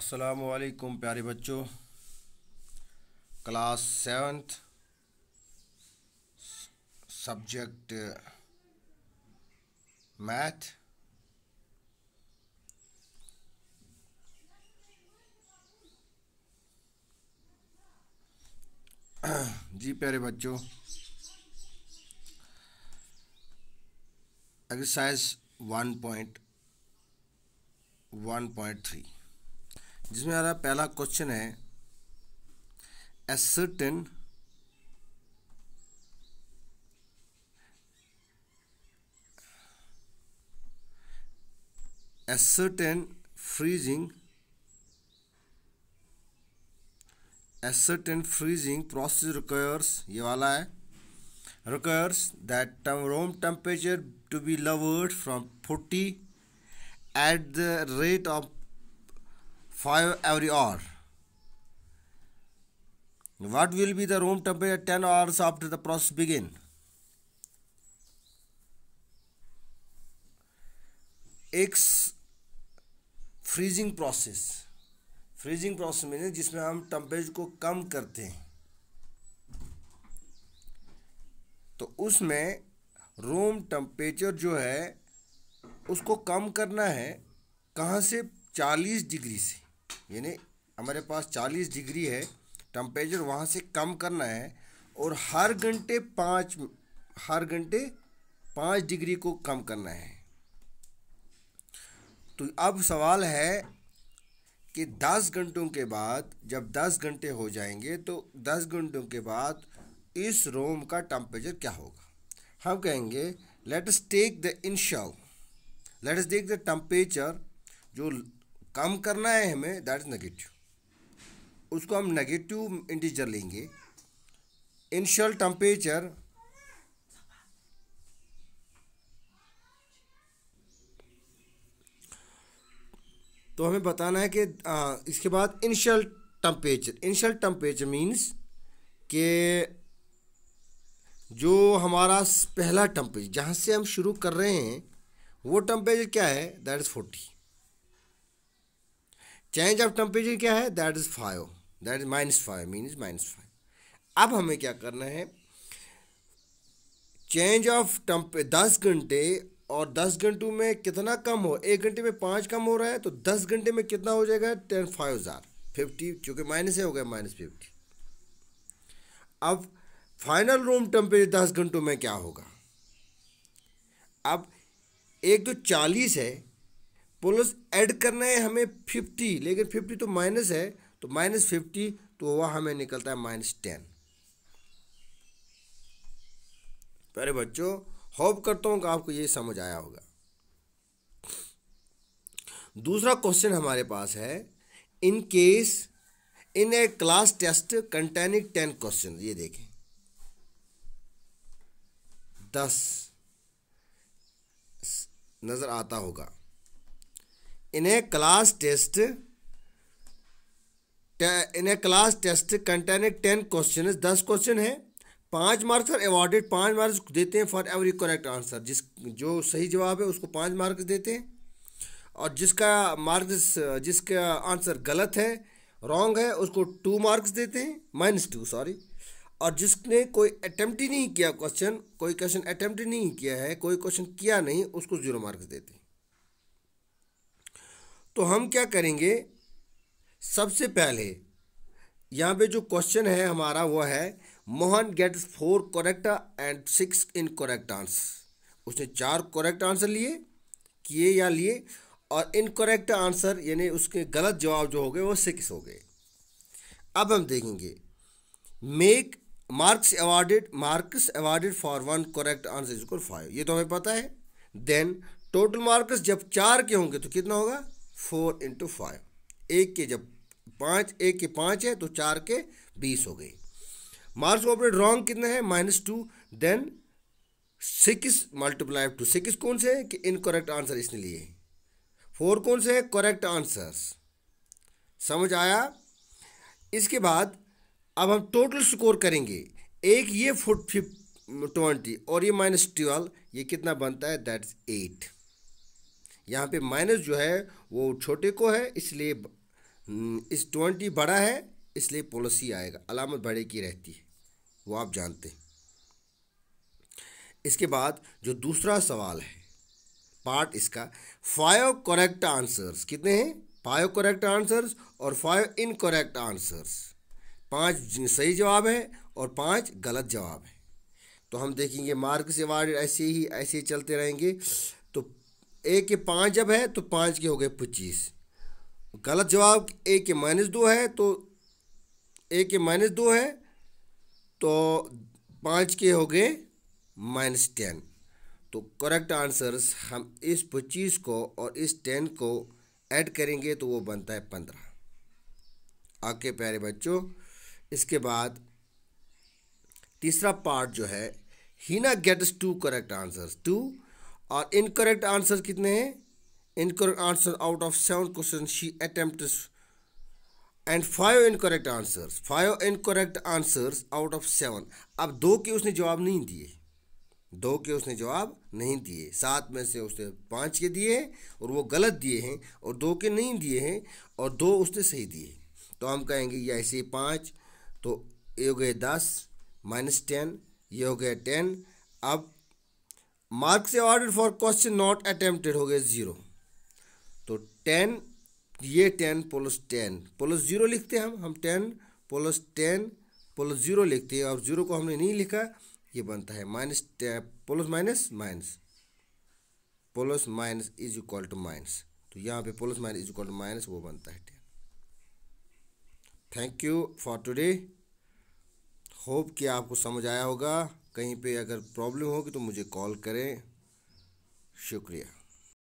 असलकुम प्यारे बच्चों क्लास सेवन्थ सब्जेक्ट मैथ जी प्यारे बच्चों exercise one point one point three जिसमें हमारा पहला क्वेश्चन है a certain a certain freezing a certain freezing process requires ये वाला है requires that room temperature to be lowered from forty at the rate of five every hour what will be the room temperature ten hours after the process begin x freezing process freezing process में जिसमें हम temperature को कम करते हैं तो उसमें room temperature जो है उसको कम करना है कहाँ से चालीस डिग्री से यानी हमारे पास 40 डिग्री है टम्परेचर वहाँ से कम करना है और हर घंटे पाँच हर घंटे पाँच डिग्री को कम करना है तो अब सवाल है कि दस घंटों के बाद जब दस घंटे हो जाएंगे तो दस घंटों के बाद इस रोम का टम्परेचर क्या होगा हम कहेंगे let's take the initial let's take the temperature जो कम करना है हमें दैट इज़ नेगेटिव उसको हम नेगेटिव इंटीजर लेंगे इनिशियल टेम्परेचर तो हमें बताना है कि आ, इसके बाद initial temperature initial temperature means के जो हमारा पहला टेम्परेचर जहाँ से हम शुरू कर रहे हैं वो टेम्परेचर क्या है that is forty change of temperature क्या है that is five that is minus five means minus five अब हमें क्या करना है चेंज ऑफ टम्प दस घंटे और दस घंटों में कितना कम हो एक घंटे में पाँच कम हो रहा है तो दस घंटे में कितना हो जाएगा टेन फाइव हज़ार फिफ्टी चूँकि माइनस है हो गया माइनस फिफ्टी अब फाइनल रूम टेम्परेचर दस घंटों में क्या होगा अब एक तो चालीस है प्लस ऐड करना है हमें फिफ्टी लेकिन फिफ्टी तो माइनस है तो माइनस फिफ्टी तो वह हमें निकलता है माइनस टेन प्यारे बच्चों होप करता हूँ कि आपको ये समझ आया होगा दूसरा क्वेश्चन हमारे पास है in case in a class test containing ten question ये देखें दस नज़र आता होगा इन्हें क्लास टेस्ट इन्हें class test class ten question दस क्वेश्चन है पाँच मार्क्स और अवॉर्डेड पाँच मार्क्स देते हैं फॉर एवरी करेक्ट आंसर जिस जो सही जवाब है उसको पाँच मार्क्स देते हैं और जिसका मार्क्स जिसका आंसर गलत है रॉन्ग है उसको टू मार्क्स देते हैं माइनस टू सॉरी और जिसने कोई अटैम्प्ट नहीं किया क्वेश्चन कोई क्वेश्चन अटैम्प्ट नहीं किया है कोई क्वेश्चन किया नहीं उसको जीरो मार्क्स देते हैं तो हम क्या करेंगे सबसे पहले यहाँ पे जो क्वेश्चन है हमारा वो है Mohan gets four correct and six incorrect answer उसने चार करेक्ट आंसर लिए किए या लिए और इनकरेक्ट आंसर यानी उसके गलत जवाब जो हो गए वो सिक्स हो गए अब हम देखेंगे make marks awarded marks awarded for one correct answer is five ये तो हमें पता है देन टोटल मार्क्स जब चार के होंगे तो कितना होगा फोर इंटू फाइव एक के जब पाँच एक के पाँच है तो चार के बीस हो गई मार्क्स ऑपरेट रॉन्ग कितने हैं minus two then six multiply two six कौन से हैं कि इनकरेक्ट आंसर इसने लिए फोर कौन से हैं करेक्ट आंसर्स समझ आया इसके बाद अब हम टोटल स्कोर करेंगे एक ये फुट ट्वेंटी और ये माइनस ट्वेल्व ये कितना बनता है दैट इज एट यहाँ पे माइनस जो है वो छोटे को है इसलिए इस ट्वेंटी बड़ा है इसलिए पॉलिसी आएगा अलामत बड़े की रहती है वो आप जानते हैं इसके बाद जो दूसरा सवाल है पार्ट इसका फाइव करेक्ट आंसर्स कितने हैं फाइव करेक्ट आंसर्स और फाइव इनकरेक्ट आंसर्स पांच सही जवाब है और पांच गलत जवाब है तो हम देखेंगे मार्क्स से ऐसे ही ऐसे ही चलते रहेंगे ए के पाँच जब है तो पाँच के हो गए पच्चीस गलत जवाब ए के माइनस दो है तो ए के माइनस दो है तो पाँच के हो गए माइनस टेन तो करेक्ट आंसर्स हम इस पच्चीस को और इस टेन को ऐड करेंगे तो वो बनता है पंद्रह आके प्यारे बच्चों इसके बाद तीसरा पार्ट जो है Heena gets two correct answers two और इनकरेक्ट आंसर कितने हैं incorrect answer out of seven question she attempt and five incorrect answers five incorrect answers out of seven अब दो के उसने जवाब नहीं दिए दो के उसने जवाब नहीं दिए सात में से उसने पाँच के दिए और वो गलत दिए हैं और दो के नहीं दिए हैं और दो उसने सही दिए तो हम कहेंगे ये ऐसे पाँच तो ये हो गए दस माइनस टेन ये हो गया टेन अब marks awarded for question not attempted हो गए ज़ीरो तो टेन ये ten plus ten plus zero लिखते हैं हम हम ten plus ten plus zero लिखते हैं और ज़ीरो को हमने नहीं लिखा ये बनता है minus plus minus minus plus minus is equal to minus तो यहाँ पे plus minus is equal to minus वो बनता है ten thank you for today hope कि आपको समझ आया होगा कहीं पे अगर प्रॉब्लम होगी तो मुझे कॉल करें शुक्रिया